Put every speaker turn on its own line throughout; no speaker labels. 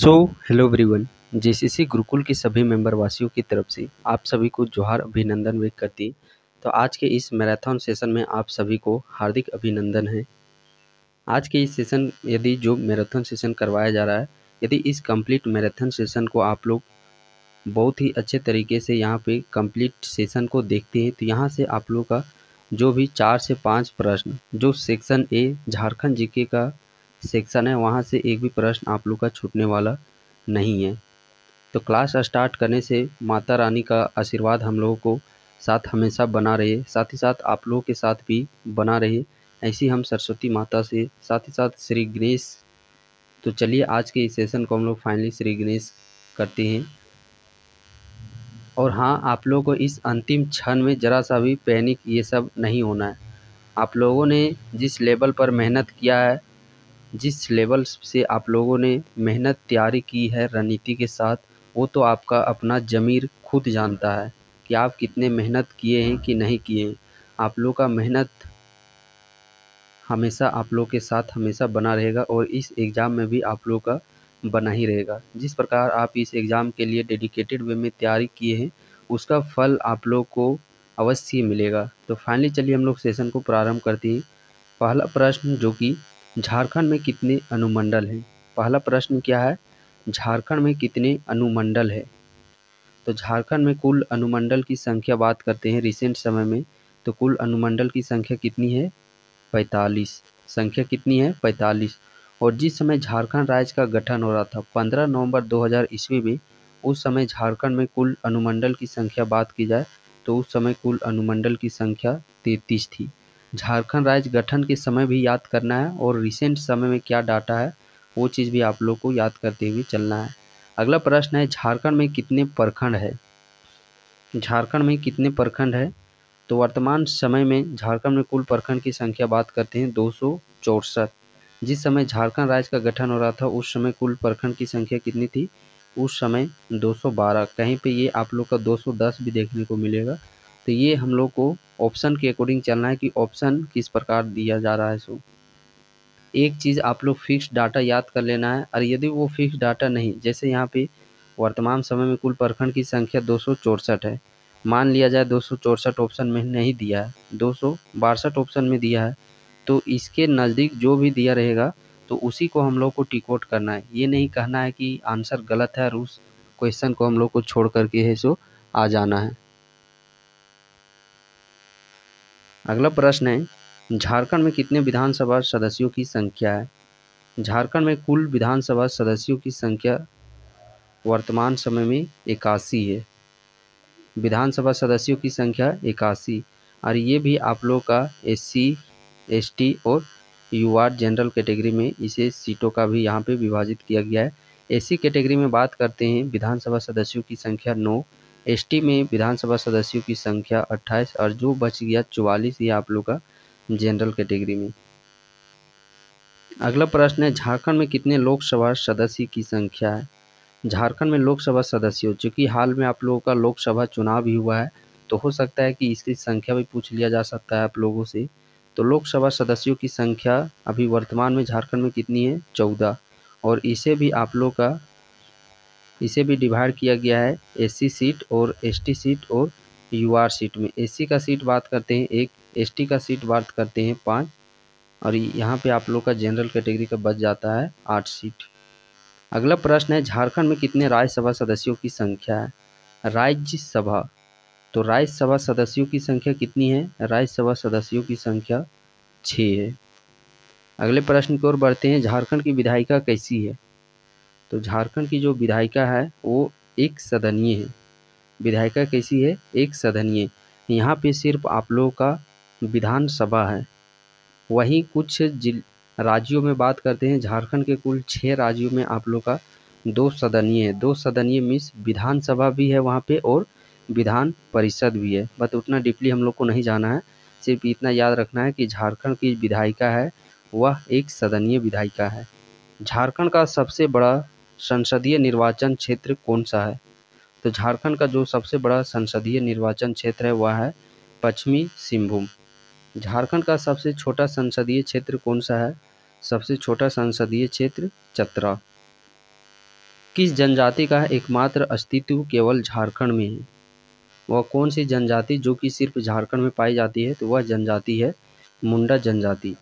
सो hello everyone JCC Gurukul के सभी member वासियों की तरफ से आप सभी को जोहार अभिनंदन व्यक्त करती तो आज के इस मैराथन सेशन में आप सभी को हार्दिक अभिनंदन है आज के इस सेशन यदि जो मैराथन सेशन करवाया जा रहा है यदि इस कंप्लीट मैराथन सेशन को आप लोग बहुत ही अच्छे तरीके से यहाँ पे कंप्लीट सेशन को देखते हैं तो यहाँ से आप लोग का जो भी चार से पाँच प्रश्न जो सेक्शन ए झारखंड जीके का सेक्शन है वहाँ से एक भी प्रश्न आप लोग का छूटने वाला नहीं है तो क्लास स्टार्ट करने से माता रानी का आशीर्वाद हम लोगों को साथ हमेशा बना रहे साथ ही साथ आप लोगों के साथ भी बना रहे ऐसी हम सरस्वती माता से साथ ही साथ श्री गणेश तो चलिए आज के इस सेशन को हम लोग फाइनली श्री गणेश करते हैं और हाँ आप लोगों को इस अंतिम क्षण में ज़रा सा भी पैनिक ये सब नहीं होना है आप लोगों ने जिस लेवल पर मेहनत किया है जिस लेवल से आप लोगों ने मेहनत तैयारी की है रणनीति के साथ वो तो आपका अपना ज़मीर खुद जानता है कि आप कितने मेहनत किए हैं कि नहीं किए हैं आप लोग का मेहनत हमेशा आप लोग के साथ हमेशा बना रहेगा और इस एग्ज़ाम में भी आप लोग का बना ही रहेगा जिस प्रकार आप इस एग्ज़ाम के लिए डेडिकेटेड वे में तैयारी किए हैं उसका फल आप लोग को अवश्य मिलेगा तो फाइनली चलिए हम लोग सेशन को प्रारंभ करते हैं पहला प्रश्न जो कि झारखंड में कितने अनुमंडल हैं पहला प्रश्न क्या है झारखंड में कितने अनुमंडल है तो झारखंड में कुल अनुमंडल की संख्या बात करते हैं रिसेंट समय में तो कुल अनुमंडल की संख्या कितनी है पैंतालीस संख्या कितनी है पैंतालीस और जिस समय झारखंड राज्य का गठन हो रहा था पंद्रह नवंबर दो ईस्वी में उस समय झारखंड में कुल अनुमंडल की संख्या बात की जाए तो उस समय कुल अनुमंडल की संख्या तैतीस थी झारखंड राज्य गठन के समय भी याद करना है और रिसेंट समय में क्या डाटा है वो चीज़ भी आप लोग को याद करते हुए चलना है अगला प्रश्न है झारखंड में कितने प्रखंड है झारखंड में कितने प्रखंड है तो वर्तमान समय में झारखंड में कुल प्रखंड की संख्या बात करते हैं दो जिस समय झारखंड राज्य का गठन हो रहा था उस समय कुल प्रखंड की संख्या कितनी थी उस समय 212 कहीं पे ये आप लोग का 210 भी देखने को मिलेगा तो ये हम लोग को ऑप्शन के अकॉर्डिंग चलना है कि ऑप्शन किस प्रकार दिया जा रहा है सो एक चीज़ आप लोग फिक्स डाटा याद कर लेना है और यदि वो फिक्स डाटा नहीं जैसे यहाँ पे वर्तमान समय में कुल प्रखंड की संख्या दो है मान लिया जाए दो ऑप्शन में नहीं दिया है दो ऑप्शन में दिया है तो इसके नज़दीक जो भी दिया रहेगा तो उसी को हम लोग को टिकोट करना है ये नहीं कहना है कि आंसर गलत है और उस क्वेश्चन को हम लोग को छोड़ करके है सो आ जाना है अगला प्रश्न है झारखंड में कितने विधानसभा सदस्यों की संख्या है झारखंड में कुल विधानसभा सदस्यों की संख्या वर्तमान समय में इक्यासी है विधानसभा सदस्यों की संख्या इक्यासी और ये भी आप लोग का एस सी और यू जनरल कैटेगरी में इसे सीटों का भी यहाँ पे विभाजित किया गया है एसी कैटेगरी में बात करते हैं विधानसभा सदस्यों की संख्या नौ एसटी में विधानसभा सदस्यों की संख्या अट्ठाईस और जो बच गया चौवालीस ये आप लोग का जनरल कैटेगरी में अगला प्रश्न है झारखंड में कितने लोकसभा सदस्य की संख्या है झारखंड में लोकसभा सदस्यों चूँकि हाल में आप लोगों का लोकसभा चुनाव भी हुआ है तो हो सकता है कि इसकी संख्या भी पूछ लिया जा सकता है आप लोगों से तो लोकसभा सदस्यों की संख्या अभी वर्तमान में झारखंड में कितनी है चौदह और इसे भी आप लोग का इसे भी डिवाइड किया गया है एसी सीट और एसटी सीट और यूआर सीट में एसी का सीट बात करते हैं एक एसटी का सीट बात करते हैं पाँच और यहाँ पे आप लोग का जनरल कैटेगरी का बच जाता है आठ सीट अगला प्रश्न है झारखंड में कितने राज्यसभा सदस्यों की संख्या है राज्यसभा तो राज्यसभा सदस्यों की संख्या कितनी है राज्यसभा सदस्यों की संख्या छः है अगले प्रश्न की ओर बढ़ते हैं झारखंड की विधायिका कैसी है तो झारखंड की जो विधायिका है वो एक सदनीय है विधायिका कैसी है एक सदनीय यहाँ पे सिर्फ आप लोगों का विधानसभा है वहीं कुछ जिल राज्यों में बात करते हैं झारखंड के कुल छः राज्यों में आप लोग का दो सदनीय है दो सदनीय मीन्स विधानसभा भी है वहाँ पे और विधान परिषद भी है बट उतना डीपली हम लोग को नहीं जाना है सिर्फ इतना याद रखना है कि झारखंड की विधायिका है वह एक सदनीय विधायिका है झारखंड का सबसे बड़ा संसदीय निर्वाचन क्षेत्र कौन सा है तो झारखंड का जो सबसे बड़ा संसदीय निर्वाचन क्षेत्र है वह है पश्चिमी सिंहभूम झारखंड का सबसे छोटा संसदीय क्षेत्र कौन सा है सबसे छोटा संसदीय क्षेत्र चतरा किस जनजाति का एकमात्र अस्तित्व केवल झारखंड में है वह कौन सी जनजाति जो कि सिर्फ झारखंड में पाई जाती है तो वह जनजाति है मुंडा जनजाति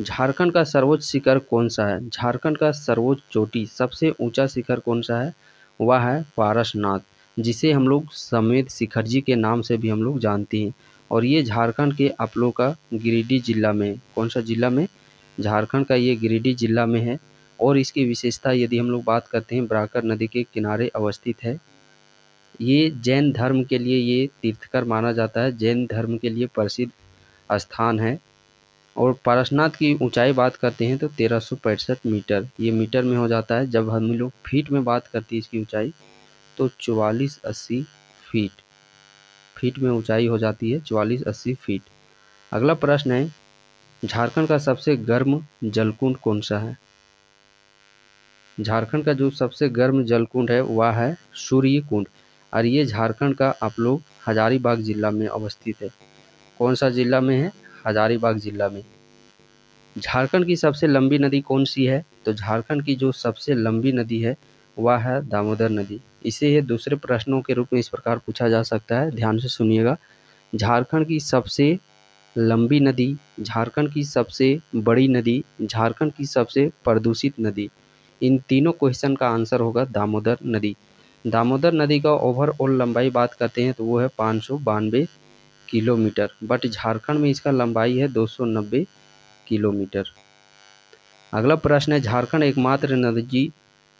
झारखंड का सर्वोच्च शिखर कौन सा है झारखंड का सर्वोच्च चोटी सबसे ऊंचा शिखर कौन सा है वह है पारसनाथ जिसे हम लोग समेत शिखर जी के नाम से भी हम लोग जानते हैं और ये झारखंड के अपलो का गिरिडीह जिला में कौन सा जिला में झारखंड का ये गिरिडीह जिला में है और इसकी विशेषता यदि हम लोग बात करते हैं बराकर नदी के किनारे अवस्थित है ये जैन धर्म के लिए ये तीर्थकर माना जाता है जैन धर्म के लिए प्रसिद्ध स्थान है और पारसनाथ की ऊंचाई बात करते हैं तो तेरह मीटर ये मीटर में हो जाता है जब हम लोग फीट में बात करते हैं इसकी ऊंचाई तो चवालीस अस्सी फीट फीट में ऊंचाई हो जाती है चवालीस अस्सी फीट अगला प्रश्न है झारखंड का सबसे गर्म जलकुंड कौन सा है झारखंड का जो सबसे गर्म जलकुंड है वह है सूर्य कुंड और ये झारखंड का आप लोग हजारीबाग जिला में अवस्थित है कौन सा जिला में है हजारीबाग ज़िला में झारखंड की सबसे लंबी नदी कौन सी है तो झारखंड की जो सबसे लंबी नदी है वह है दामोदर नदी इसे ये दूसरे प्रश्नों के रूप में इस प्रकार पूछा जा सकता है ध्यान से सुनिएगा झारखंड की सबसे लंबी नदी झारखंड की सबसे बड़ी नदी झारखंड की सबसे प्रदूषित नदी इन तीनों क्वेश्चन का आंसर होगा दामोदर नदी दामोदर नदी का ओवरऑल लंबाई बात करते हैं तो वो है पाँच सौ किलोमीटर बट झारखंड में इसका लंबाई है 290 किलोमीटर अगला प्रश्न है झारखंड एकमात्र नदी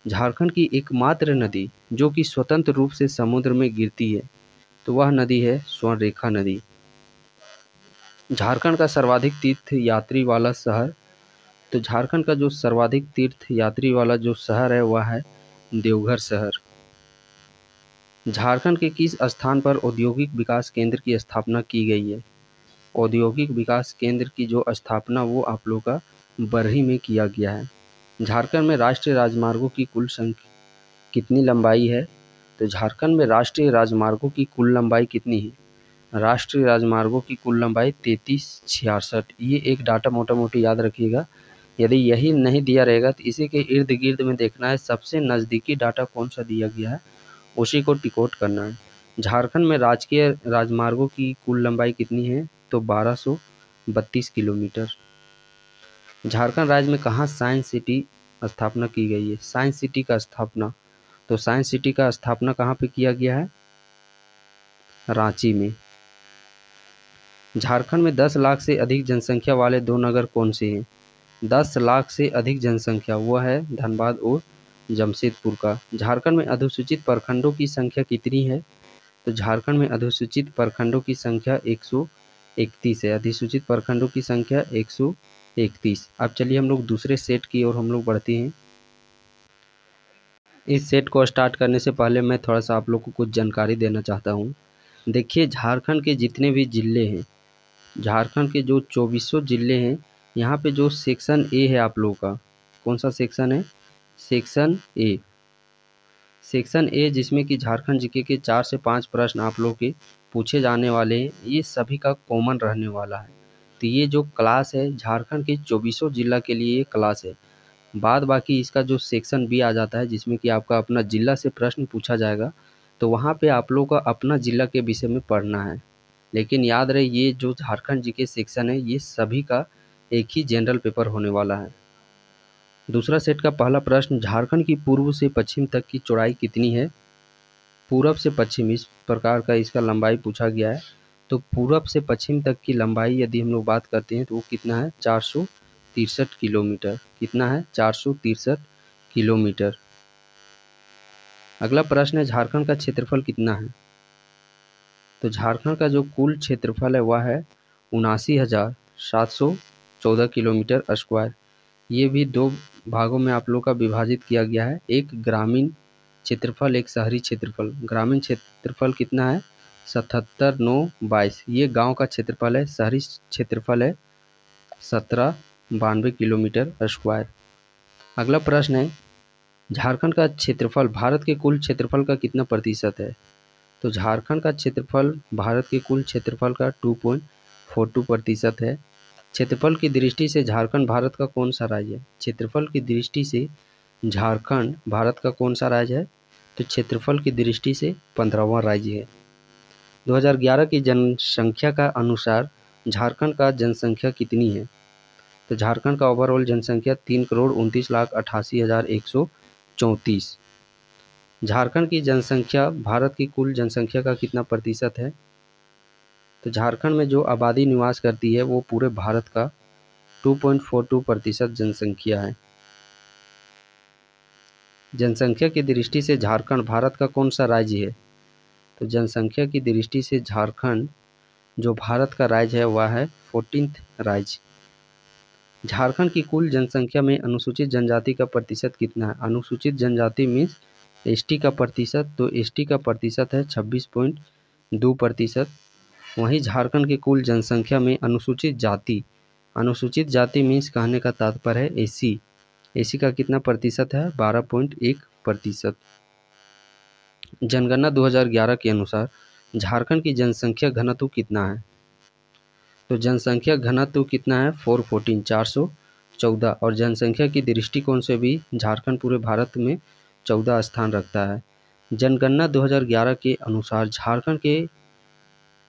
झारखंड की एकमात्र नदी जो कि स्वतंत्र रूप से समुद्र में गिरती है तो वह नदी है स्वर्णरेखा नदी झारखंड का सर्वाधिक तीर्थ यात्री वाला शहर तो झारखंड का जो सर्वाधिक तीर्थ यात्री वाला जो शहर है वह है देवघर शहर झारखंड के किस स्थान पर औद्योगिक विकास केंद्र की स्थापना की गई है औद्योगिक विकास केंद्र की जो स्थापना वो आप लोग का बरही में किया गया है झारखंड में राष्ट्रीय राजमार्गों की कुल संख्या कितनी लंबाई है तो झारखंड में राष्ट्रीय राजमार्गों की कुल लंबाई कितनी है राष्ट्रीय राजमार्गों की कुल लंबाई तैंतीस छियासठ ये एक डाटा मोटा मोटी याद रखिएगा यदि यही नहीं दिया रहेगा तो इसी के इर्द गिर्द में देखना है सबसे नज़दीकी डाटा कौन सा दिया गया है उसी को टिकोट करना है झारखंड में राजकीय राजमार्गों की कुल लंबाई कितनी है तो 1232 किलोमीटर झारखंड राज्य में कहाँ साइंस सिटी स्थापना की गई है साइंस सिटी का स्थापना तो साइंस सिटी का स्थापना कहाँ पे किया गया है रांची में झारखंड में 10 लाख से अधिक जनसंख्या वाले दो नगर कौन से हैं 10 लाख से अधिक जनसंख्या वह है धनबाद और जमशेदपुर का झारखंड में अधिसूचित प्रखंडों की संख्या कितनी है तो झारखंड में अधिसूचित प्रखंडों की संख्या एक सौ इकतीस है अधिसूचित प्रखंडों की संख्या एक सौ इकतीस अब चलिए हम लोग दूसरे सेट की ओर हम लोग बढ़ते हैं इस सेट को स्टार्ट करने से पहले मैं थोड़ा सा आप लोग को कुछ जानकारी देना चाहता हूँ देखिए झारखंड के जितने भी ज़िले हैं झारखंड के जो चौबीसों ज़िले हैं यहाँ पे जो सेक्शन ए है आप लोगों का कौन सा सेक्शन है सेक्शन ए सेक्शन ए जिसमें कि झारखंड जीके के चार से पाँच प्रश्न आप लोग के पूछे जाने वाले हैं ये सभी का कॉमन रहने वाला है तो ये जो क्लास है झारखंड के चौबीसों जिला के लिए ये क्लास है बाद बाकी इसका जो सेक्शन बी आ जाता है जिसमें कि आपका अपना ज़िला से प्रश्न पूछा जाएगा तो वहाँ पे आप लोगों का अपना ज़िला के विषय में पढ़ना है लेकिन याद रहे ये जो झारखंड जी के सेक्शन है ये सभी का एक ही जनरल पेपर होने वाला है दूसरा सेट का पहला प्रश्न झारखंड की पूर्व से पश्चिम तक की चौड़ाई कितनी है पूरब से पश्चिम इस प्रकार का इसका लंबाई पूछा गया है तो पूरब से पश्चिम तक की लंबाई यदि हम लोग बात करते हैं तो वो कितना है चार सौ तिरसठ किलोमीटर कितना है चार सौ तिरसठ किलोमीटर अगला प्रश्न है झारखंड का क्षेत्रफल कितना है तो झारखंड का जो कुल क्षेत्रफल है वह है उनासी हज़ार सात सौ चौदह किलोमीटर स्क्वायर ये भी दो भागों में आप लोग का विभाजित किया गया है एक ग्रामीण क्षेत्रफल एक शहरी क्षेत्रफल ग्रामीण क्षेत्रफल कितना है सतहत्तर नौ बाईस ये गांव का क्षेत्रफल है शहरी क्षेत्रफल है सत्रह बानवे किलोमीटर स्क्वायर अगला प्रश्न है झारखंड का क्षेत्रफल भारत के कुल क्षेत्रफल का कितना प्रतिशत है तो झारखंड का क्षेत्रफल भारत के कुल क्षेत्रफल का टू पॉइंट फोर टू प्रतिशत है क्षेत्रफल की दृष्टि से झारखंड भारत का कौन सा राज्य है क्षेत्रफल की दृष्टि से झारखंड भारत का कौन सा राज्य है तो क्षेत्रफल की दृष्टि से पंद्रहवा राज्य है 2011 की जनसंख्या का अनुसार झारखंड का जनसंख्या कितनी है तो झारखंड का ओवरऑल जनसंख्या तीन करोड़ उनतीस लाख अठासी हज़ार एक सौ चौंतीस झारखंड की जनसंख्या भारत की कुल जनसंख्या का कितना प्रतिशत है तो झारखंड में जो आबादी निवास करती है वो पूरे भारत का 2.42 प्रतिशत जनसंख्या है जनसंख्या की दृष्टि से झारखंड भारत का कौन सा राज्य है तो जनसंख्या की दृष्टि से झारखंड जो भारत का राज्य है वह है फोर्टीनथ राज्य झारखंड की कुल जनसंख्या में अनुसूचित जनजाति का प्रतिशत कितना है अनुसूचित जनजाति मीन्स एसटी का प्रतिशत तो एसटी का प्रतिशत है छब्बीस पॉइंट दो प्रतिशत वहीं झारखंड की कुल जनसंख्या में अनुसूचित जाति अनुसूचित जाति मीन्स कहने का तात्पर्य है एसी एसी का कितना प्रतिशत है बारह पॉइंट एक प्रतिशत जनगणना 2011 के अनुसार झारखंड की जनसंख्या घनत्व कितना है तो जनसंख्या घनत्व कितना है फोर फोर्टीन चार सौ चौदह और जनसंख्या की दृष्टिकोण से भी झारखंड पूरे भारत में चौदह स्थान रखता है जनगणना 2011 के अनुसार झारखंड के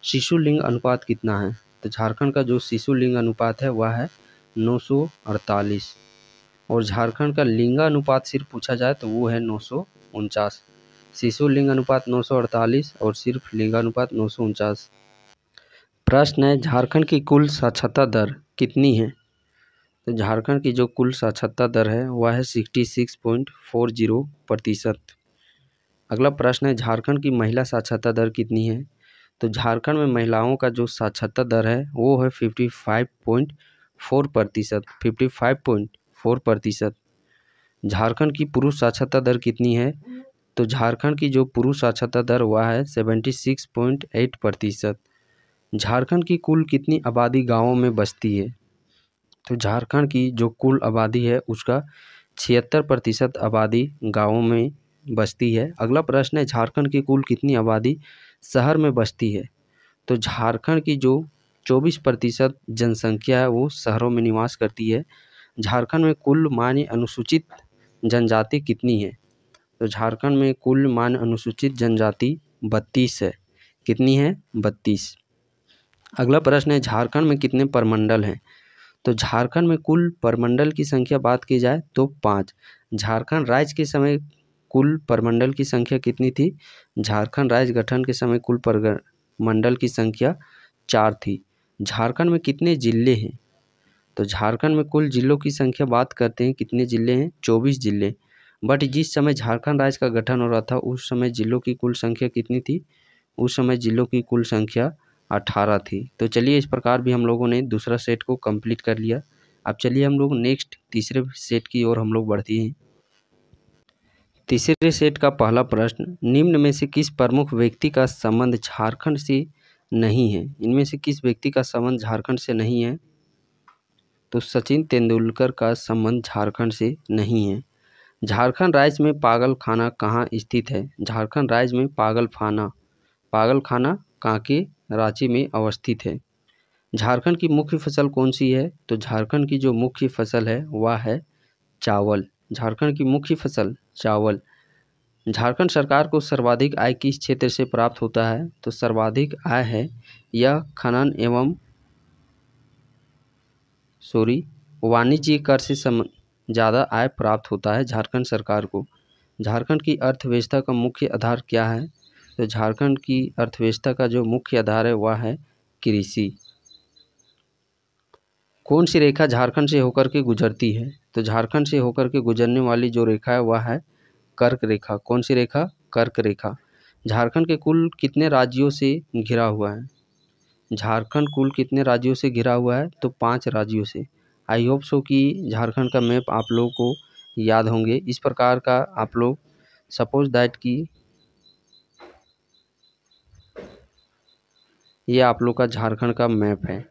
शिशु लिंग अनुपात कितना है तो झारखंड का जो शिशु लिंग अनुपात है वह है अड़तालीस और झारखंड का लिंगानुपात सिर्फ पूछा जाए तो वो है नौ शिशु लिंग अनुपात अड़तालीस और सिर्फ लिंगानुपात नौ प्रश्न है झारखंड की कुल साक्षरता दर कितनी है तो झारखंड की जो कुल साक्षरता दर है वह है sixty six point four zero प्रतिशत अगला प्रश्न है झारखंड की महिला साक्षरता दर कितनी है तो झारखंड में महिलाओं का जो साक्षरता दर है वो है फिफ्टी फाइव पॉइंट फोर प्रतिशत फिफ्टी फाइव पॉइंट फोर प्रतिशत झारखंड की पुरुष साक्षरता दर कितनी है तो झारखंड की जो पुरुष साक्षरता दर हुआ है सेवेंटी सिक्स पॉइंट एट प्रतिशत झारखंड की कुल कितनी आबादी गाँवों में बसती है तो झारखंड की जो कुल आबादी है उसका छिहत्तर प्रतिशत आबादी गाँवों में बसती है अगला प्रश्न है झारखंड की कुल कितनी आबादी शहर में बसती है तो झारखंड की जो चौबीस प्रतिशत जनसंख्या है वो शहरों में निवास करती है झारखंड में कुल मान्य अनुसूचित जनजाति कितनी है तो झारखंड में कुल मान्य अनुसूचित जनजाति बत्तीस है कितनी है बत्तीस अगला प्रश्न है झारखंड में कितने परमंडल हैं तो झारखंड में कुल परमंडल की संख्या बात की जाए तो पाँच झारखंड राज्य के समय कुल परमंडल की संख्या कितनी थी झारखंड राज्य गठन के समय कुल प्रमंडल की संख्या चार थी झारखंड में कितने ज़िले हैं तो झारखंड में कुल ज़िलों की संख्या बात करते हैं कितने ज़िले हैं चौबीस ज़िले बट जिस समय झारखंड राज्य का गठन हो रहा था उस समय ज़िलों की कुल संख्या कितनी थी उस समय ज़िलों की कुल संख्या अठारह थी तो चलिए इस प्रकार भी हम लोगों ने दूसरा सेट को कंप्लीट कर लिया अब चलिए हम लोग नेक्स्ट तीसरे सेट की ओर हम लोग बढ़ती हैं तीसरे सेट का पहला प्रश्न निम्न में से किस प्रमुख व्यक्ति का संबंध झारखंड से नहीं है इनमें से किस व्यक्ति का संबंध झारखंड से नहीं है तो सचिन तेंदुलकर का संबंध झारखंड से नहीं है झारखंड राज्य में पागलखाना कहाँ स्थित है झारखंड राज्य में पागल खाना पागलखाना कांके रांची में अवस्थित है झारखंड की मुख्य फसल कौन सी है तो झारखंड की जो मुख्य फसल है वह है चावल झारखंड की मुख्य फसल चावल झारखंड सरकार को सर्वाधिक आय किस क्षेत्र से प्राप्त होता है तो सर्वाधिक आय है यह खनन एवं सॉरी वाणिज्य कर से ज़्यादा आय प्राप्त होता है झारखंड सरकार को झारखंड की अर्थव्यवस्था का मुख्य आधार क्या है तो झारखंड की अर्थव्यवस्था का जो मुख्य आधार है वह है कृषि कौन सी रेखा झारखंड से होकर के गुजरती है तो झारखंड से होकर के गुजरने वाली जो रेखा है वह है कर्क रेखा कौन सी रेखा कर्क रेखा झारखंड के कुल कितने राज्यों से घिरा हुआ है झारखंड कुल कितने राज्यों से घिरा हुआ है तो पाँच राज्यों से आई होप सो कि झारखंड का मैप आप लोगों को याद होंगे इस प्रकार का आप लोग सपोज दैट कि ये आप लोग का झारखंड का मैप है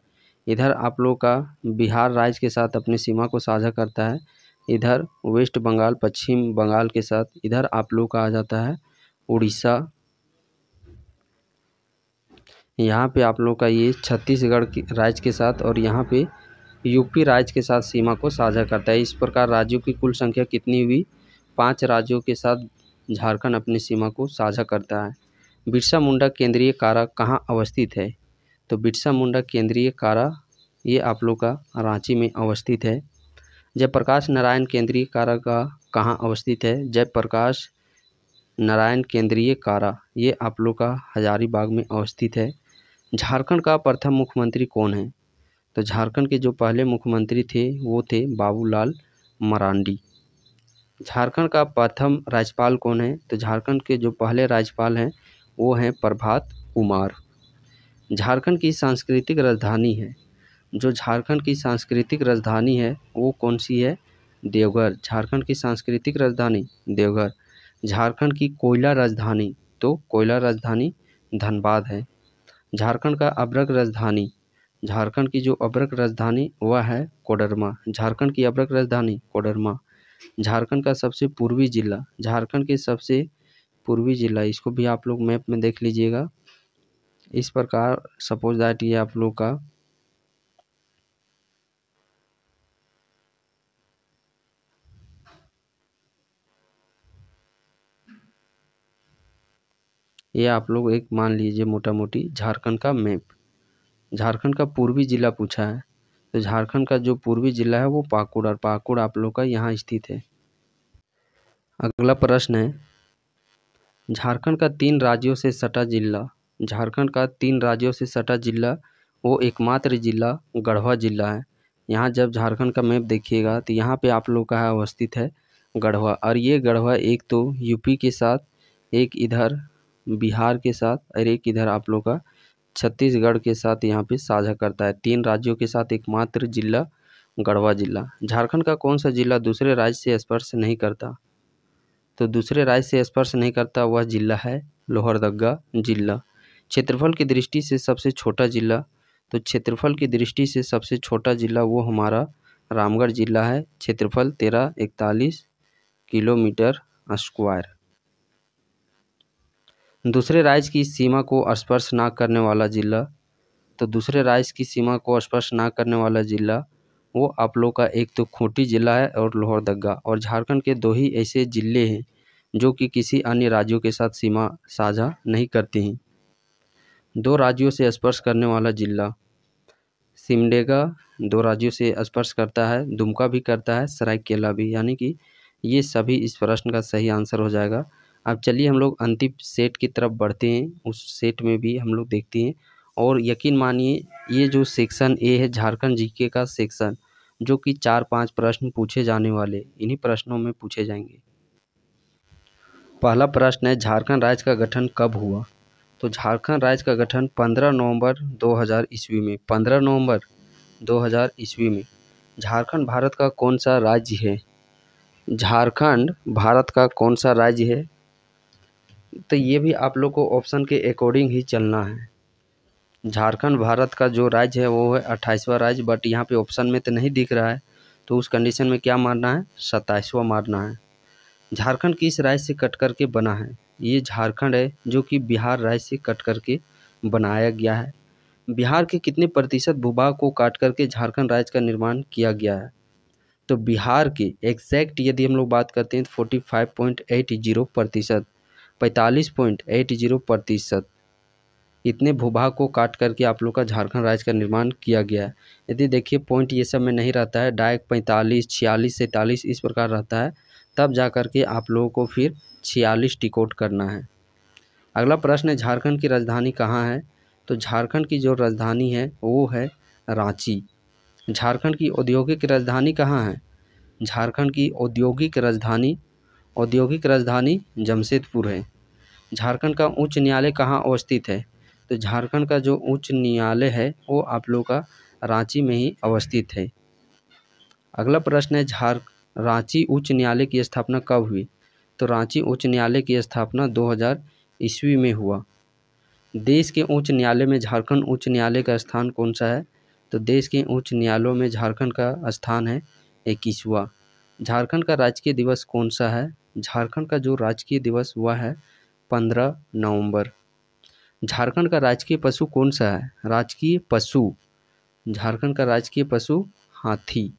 इधर आप लोग का बिहार राज्य के साथ अपनी सीमा को साझा करता है इधर वेस्ट बंगाल पश्चिम बंगाल के साथ इधर आप लोगों का आ जाता है उड़ीसा यहाँ पे आप लोग का ये छत्तीसगढ़ राज्य के साथ और यहाँ पे यूपी राज्य के साथ सीमा को साझा करता है इस प्रकार राज्यों की कुल संख्या कितनी हुई पांच राज्यों के साथ झारखंड अपनी सीमा को साझा करता है बिरसा मुंडा केंद्रीय कारा कहाँ अवस्थित है तो बिरसा मुंडा केंद्रीय कारा ये आप लोग का रांची में अवस्थित है जयप्रकाश नारायण केंद्रीय कारा का कहाँ अवस्थित है जयप्रकाश नारायण केंद्रीय कारा ये आप लोग का हजारीबाग में अवस्थित है झारखंड का प्रथम मुख्यमंत्री कौन है तो झारखंड के जो पहले मुख्यमंत्री थे वो थे बाबूलाल मरांडी झारखंड का प्रथम राज्यपाल कौन है तो झारखंड के जो पहले राज्यपाल हैं वो हैं प्रभात कुमार झारखंड की सांस्कृतिक राजधानी है जो झारखंड की सांस्कृतिक राजधानी है वो कौन सी है देवघर झारखंड की सांस्कृतिक राजधानी देवघर झारखंड की कोयला राजधानी तो कोयला राजधानी धनबाद है झारखंड का अब्रक राजधानी झारखंड की जो अब्रक राजधानी वह है कोडरमा झारखंड की अब्रक राजधानी कोडरमा झारखंड का सबसे पूर्वी ज़िला झारखंड के सबसे पूर्वी ज़िला इसको भी आप लोग मैप में देख लीजिएगा इस प्रकार सपोज दैट ये आप लोग का ये आप लोग एक मान लीजिए मोटा मोटी झारखंड का मैप झारखंड का पूर्वी ज़िला पूछा है तो झारखंड का जो पूर्वी ज़िला है वो पाकुड़ और पाकुड़ आप लोग का यहाँ स्थित है अगला प्रश्न है झारखंड का तीन राज्यों से सटा जिला झारखंड का तीन राज्यों से सटा जिला वो एकमात्र जिला गढ़वा जिला है यहाँ जब झारखंड का मैप देखिएगा तो यहाँ पे आप लोग का अवस्थित है गढ़वा और ये गढ़वा एक तो यूपी के साथ एक इधर बिहार के साथ और एक इधर आप लोग का छत्तीसगढ़ के साथ यहाँ पे साझा करता है तीन राज्यों के साथ एकमात्र जिला गढ़वा जिला झारखंड का कौन सा जिला दूसरे राज्य से स्पर्श नहीं करता तो दूसरे राज्य से स्पर्श नहीं करता वह जिला है लोहरदगा जिला क्षेत्रफल की दृष्टि से सबसे छोटा ज़िला तो क्षेत्रफल की दृष्टि से सबसे छोटा ज़िला वो हमारा रामगढ़ ज़िला है क्षेत्रफल तेरह इकतालीस किलोमीटर स्क्वायर दूसरे राज्य की सीमा को स्पर्श ना करने वाला ज़िला तो दूसरे राज्य की सीमा को स्पर्श ना करने वाला ज़िला वो आप लोग का एक तो खूंटी ज़िला है और लोहरदगा और झारखंड के दो ही ऐसे ज़िले हैं जो कि किसी अन्य राज्यों के साथ सीमा साझा नहीं करते हैं दो राज्यों से स्पर्श करने वाला ज़िला सिमडेगा दो राज्यों से स्पर्श करता है दुमका भी करता है सरायकेला भी यानी कि ये सभी इस प्रश्न का सही आंसर हो जाएगा अब चलिए हम लोग अंतिम सेट की तरफ बढ़ते हैं उस सेट में भी हम लोग देखते हैं और यकीन मानिए ये जो सेक्शन ए है झारखंड जीके का सेक्शन जो कि चार पांच प्रश्न पूछे जाने वाले इन्हीं प्रश्नों में पूछे जाएंगे पहला प्रश्न है झारखंड राज्य का गठन कब हुआ तो झारखंड राज्य का गठन 15 नवंबर 2000 ईस्वी में 15 नवंबर 2000 ईस्वी में झारखंड भारत का कौन सा राज्य है झारखंड भारत का कौन सा राज्य है तो ये भी आप लोग को ऑप्शन के अकॉर्डिंग ही चलना है झारखंड भारत का जो राज्य है वो है अट्ठाईसवा राज्य बट यहाँ पे ऑप्शन में तो नहीं दिख रहा है तो उस कंडीशन में क्या मारना है सत्ताईसवा मारना है झारखंड किस राज्य से कट करके बना है ये झारखंड है जो कि बिहार राज्य से कट करके बनाया गया है बिहार के कितने प्रतिशत भूभाग को काट करके झारखंड राज्य का निर्माण किया गया है तो बिहार के एग्जैक्ट यदि हम लोग बात करते हैं तो forty five point eight zero प्रतिशत पैंतालीस पॉइंट एट जीरो प्रतिशत इतने भूभाग को काट करके आप लोग का झारखंड राज्य का निर्माण किया गया है यदि देखिए पॉइंट ये सब में नहीं रहता है डायरेक्ट पैंतालीस छियालीस सैंतालीस इस प्रकार रहता है तब जा कर के आप लोगों को फिर छियालीस टिकोट करना है अगला प्रश्न है झारखंड की राजधानी कहाँ है तो झारखंड की जो राजधानी है वो है रांची झारखंड की औद्योगिक राजधानी कहाँ है झारखंड की औद्योगिक राजधानी औद्योगिक राजधानी जमशेदपुर है झारखंड का उच्च न्यायालय कहाँ अवस्थित है तो झारखंड का जो उच्च न्यायालय है वो आप लोग का रांची में ही अवस्थित है अगला प्रश्न है झार रांची उच्च न्यायालय की स्थापना कब हुई तो रांची उच्च न्यायालय की स्थापना 2000 ईस्वी में हुआ देश के उच्च न्यायालय में झारखंड उच्च न्यायालय का स्थान कौन सा है तो देश के उच्च न्यायालयों में झारखंड का स्थान है इक्कीसवा झारखंड का राजकीय दिवस कौन सा है झारखंड का जो राजकीय दिवस हुआ है पंद्रह नवम्बर झारखंड का राजकीय पशु कौन सा है राजकीय पशु झारखंड का राजकीय पशु हाथी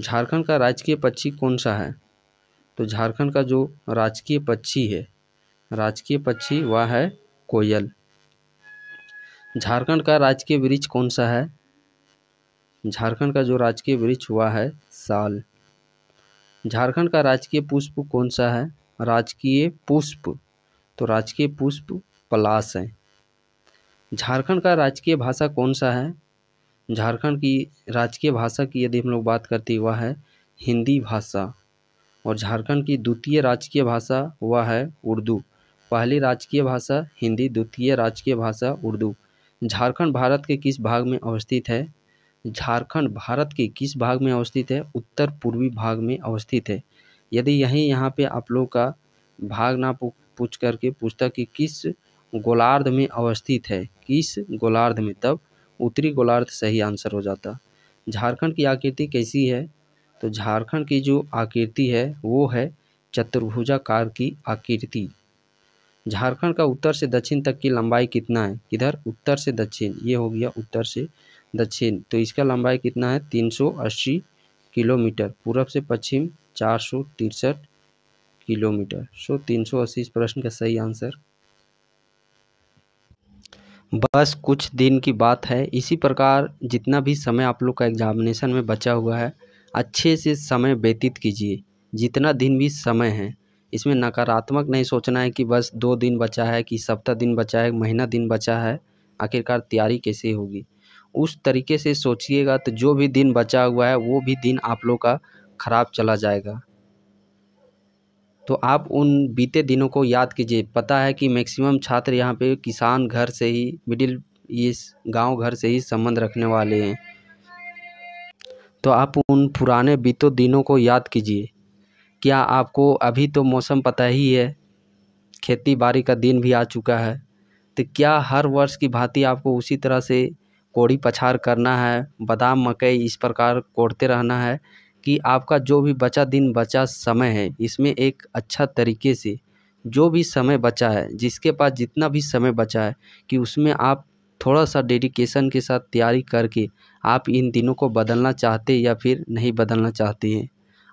झारखंड का राजकीय पक्षी कौन सा है तो झारखंड का जो राजकीय पक्षी है राजकीय पक्षी वह है कोयल झारखंड का राजकीय वृक्ष कौन सा है झारखंड का जो राजकीय वृक्ष हुआ है साल झारखंड का राजकीय पुष्प कौन सा है राजकीय पुष्प तो राजकीय पुष्प पलास है झारखंड का राजकीय भाषा कौन सा है झारखंड की राजकीय भाषा की यदि हम लोग बात करते वह है हिंदी भाषा और झारखंड की द्वितीय राजकीय भाषा वह है उर्दू पहली राजकीय भाषा हिंदी द्वितीय राजकीय भाषा उर्दू झारखंड भारत के किस भाग में अवस्थित है झारखंड भारत के किस भाग में अवस्थित है उत्तर पूर्वी भाग में अवस्थित है यदि यहीं यहाँ पे आप लोग का भाग ना पूछ करके पूछता कि किस गोलार्ध में अवस्थित है किस गोलार्ध में तब उत्तरी गोलार्ध सही आंसर हो जाता झारखंड की आकृति कैसी है तो झारखंड की जो आकृति है वो है चतुर्भुजाकार की आकृति झारखंड का उत्तर से दक्षिण तक की लंबाई कितना है किधर उत्तर से दक्षिण ये हो गया उत्तर से दक्षिण तो इसका लंबाई कितना है 380 किलोमीटर पूर्व से पश्चिम चार किलोमीटर सो सौ अस्सी प्रश्न का सही आंसर बस कुछ दिन की बात है इसी प्रकार जितना भी समय आप लोग का एग्जामिनेशन में बचा हुआ है अच्छे से समय व्यतीत कीजिए जितना दिन भी समय है इसमें नकारात्मक नहीं सोचना है कि बस दो दिन बचा है कि सप्ताह दिन बचा है महीना दिन बचा है आखिरकार तैयारी कैसे होगी उस तरीके से सोचिएगा तो जो भी दिन बचा हुआ है वो भी दिन आप लोग का ख़राब चला जाएगा तो आप उन बीते दिनों को याद कीजिए पता है कि मैक्सिमम छात्र यहाँ पे किसान घर से ही मिडिल इस गांव घर से ही संबंध रखने वाले हैं तो आप उन पुराने बीतों दिनों को याद कीजिए क्या आपको अभी तो मौसम पता ही है खेती बाड़ी का दिन भी आ चुका है तो क्या हर वर्ष की भांति आपको उसी तरह से कोड़ी पछाड़ करना है बादाम मकई इस प्रकार कोड़ते रहना है कि आपका जो भी बचा दिन बचा समय है इसमें एक अच्छा तरीके से जो भी समय बचा है जिसके पास जितना भी समय बचा है कि उसमें आप थोड़ा सा डेडिकेशन के साथ तैयारी करके आप इन दिनों को बदलना चाहते या फिर नहीं बदलना चाहते हैं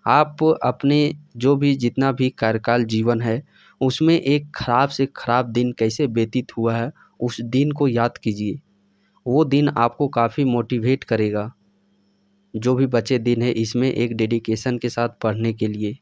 आप अपने जो भी जितना भी कार्यकाल जीवन है उसमें एक ख़राब से ख़राब दिन कैसे व्यतीत हुआ है उस दिन को याद कीजिए वो दिन आपको काफ़ी मोटिवेट करेगा जो भी बचे दिन हैं इसमें एक डेडिकेशन के साथ पढ़ने के लिए